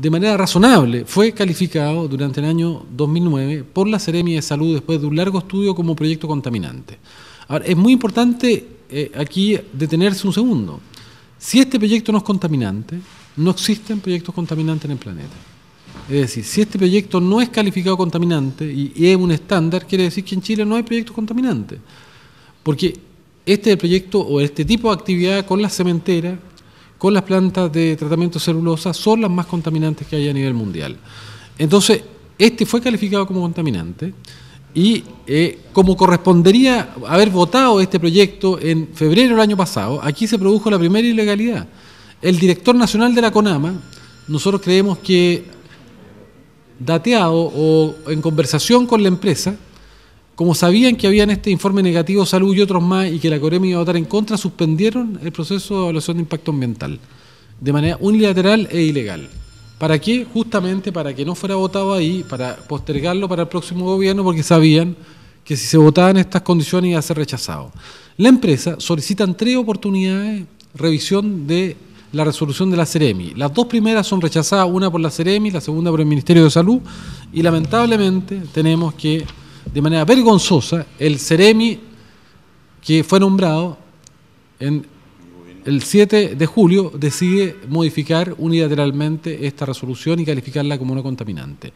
de manera razonable, fue calificado durante el año 2009 por la Seremi de Salud después de un largo estudio como proyecto contaminante. Ahora, es muy importante eh, aquí detenerse un segundo. Si este proyecto no es contaminante, no existen proyectos contaminantes en el planeta. Es decir, si este proyecto no es calificado contaminante y, es un estándar, quiere decir que en Chile no hay proyectos contaminantes. Porque este proyecto o este tipo de actividad con la cementera con las plantas de tratamiento celulosa son las más contaminantes que hay a nivel mundial. Entonces, este fue calificado como contaminante y eh, como correspondería haber votado este proyecto en febrero del año pasado, aquí se produjo la primera ilegalidad. El director nacional de la CONAMA, nosotros creemos que dateado o en conversación con la empresa, como sabían que había en este informe negativo salud y otros más y que la Coremi iba a votar en contra, suspendieron el proceso de evaluación de impacto ambiental de manera unilateral e ilegal. ¿Para qué? Justamente para que no fuera votado ahí, para postergarlo para el próximo gobierno, porque sabían que si se votaban estas condiciones iba a ser rechazado. La empresa solicita tres oportunidades revisión de la resolución de la CEREMI. Las dos primeras son rechazadas, una por la CEREMI, la segunda por el Ministerio de Salud, y lamentablemente tenemos que de manera vergonzosa el Ceremi que fue nombrado el 7 de julio decide modificar unilateralmente esta resolución y calificarla como no contaminante.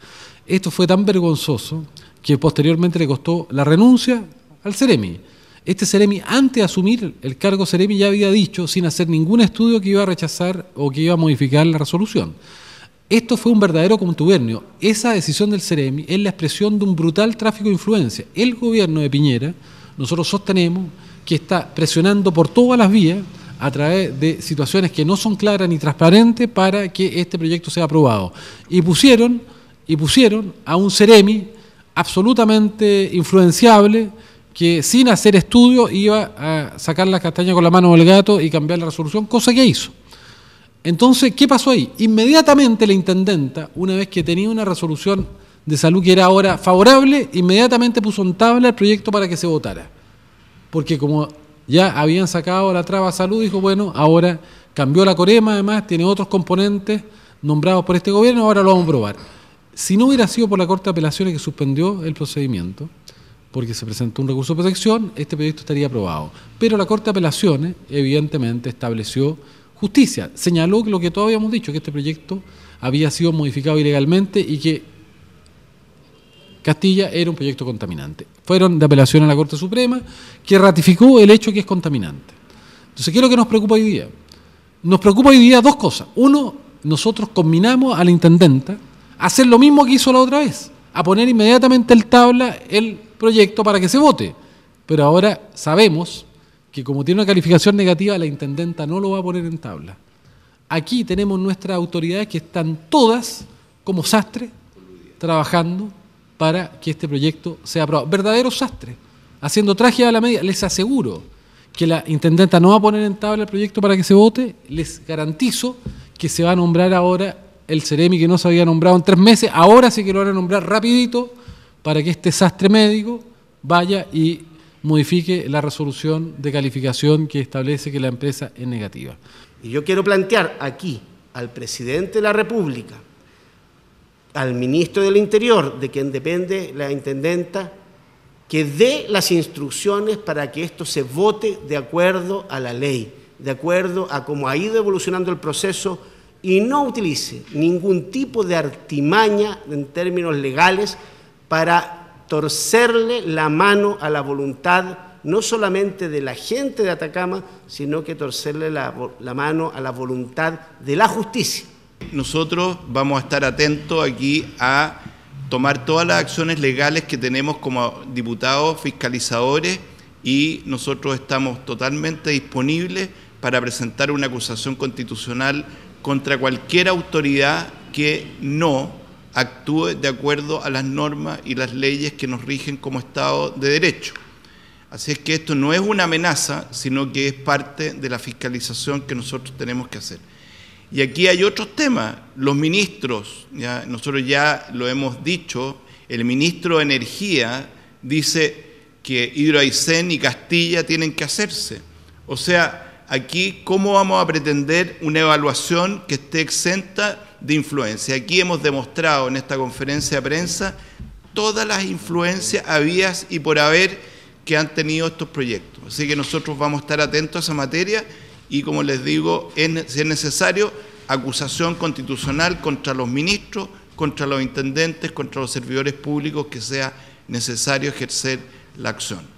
Esto fue tan vergonzoso que posteriormente le costó la renuncia al Ceremi. Este Ceremi, antes de asumir el cargo Ceremi, ya había dicho, sin hacer ningún estudio, que iba a rechazar o que iba a modificar la resolución. Esto fue un verdadero contubernio. Esa decisión del CEREMI es la expresión de un brutal tráfico de influencia. El gobierno de Piñera, nosotros sostenemos que está presionando por todas las vías a través de situaciones que no son claras ni transparentes para que este proyecto sea aprobado. Y pusieron, y pusieron a un CEREMI absolutamente influenciable que sin hacer estudio iba a sacar la castaña con la mano del gato y cambiar la resolución, cosa que hizo. Entonces, ¿qué pasó ahí? Inmediatamente la intendenta, una vez que tenía una resolución de salud que era ahora favorable, inmediatamente puso en tabla el proyecto para que se votara. Porque como ya habían sacado la traba salud, dijo, bueno, ahora cambió la corema, además tiene otros componentes nombrados por este gobierno, ahora lo vamos a probar. Si no hubiera sido por la Corte de Apelaciones que suspendió el procedimiento, porque se presentó un recurso de protección, este proyecto estaría aprobado. Pero la Corte de Apelaciones, evidentemente, estableció Justicia señaló lo que todos habíamos dicho, que este proyecto había sido modificado ilegalmente y que Castilla era un proyecto contaminante. Fueron de apelación a la Corte Suprema, que ratificó el hecho que es contaminante. Entonces, ¿qué es lo que nos preocupa hoy día? Nos preocupa hoy día dos cosas. Uno, nosotros combinamos a la intendenta a hacer lo mismo que hizo la otra vez, a poner inmediatamente el tabla el proyecto para que se vote. Pero ahora sabemos que como tiene una calificación negativa, la intendenta no lo va a poner en tabla. Aquí tenemos nuestras autoridades que están todas como sastre trabajando para que este proyecto sea aprobado. Verdadero sastre, haciendo traje a la media. Les aseguro que la intendenta no va a poner en tabla el proyecto para que se vote. Les garantizo que se va a nombrar ahora el Ceremi que no se había nombrado en tres meses. Ahora sí que lo van a nombrar rapidito para que este sastre médico vaya y modifique la resolución de calificación que establece que la empresa es negativa. Y yo quiero plantear aquí al presidente de la República, al ministro del Interior, de quien depende la intendenta, que dé las instrucciones para que esto se vote de acuerdo a la ley, de acuerdo a cómo ha ido evolucionando el proceso y no utilice ningún tipo de artimaña en términos legales para torcerle la mano a la voluntad no solamente de la gente de Atacama, sino que torcerle la, mano a la voluntad de la justicia. Nosotros vamos a estar atentos aquí a tomar todas las acciones legales que tenemos como diputados, fiscalizadores, y nosotros estamos totalmente disponibles para presentar una acusación constitucional contra cualquier autoridad que no actúe de acuerdo a las normas y las leyes que nos rigen como Estado de Derecho. Así es que esto no es una amenaza, sino que es parte de la fiscalización que nosotros tenemos que hacer. Y aquí hay otros temas. Los ministros, ya, nosotros ya lo hemos dicho, el ministro de Energía dice que Hidroaicén y Castilla tienen que hacerse. O sea, aquí, ¿cómo vamos a pretender una evaluación que esté exenta de influencia. Aquí hemos demostrado en esta conferencia de prensa todas las influencias habías y por haber que han tenido estos proyectos. Así que nosotros vamos a estar atentos a esa materia y como les digo, si es necesario, acusación constitucional contra los ministros, contra los intendentes, contra los servidores públicos que sea necesario ejercer la acción.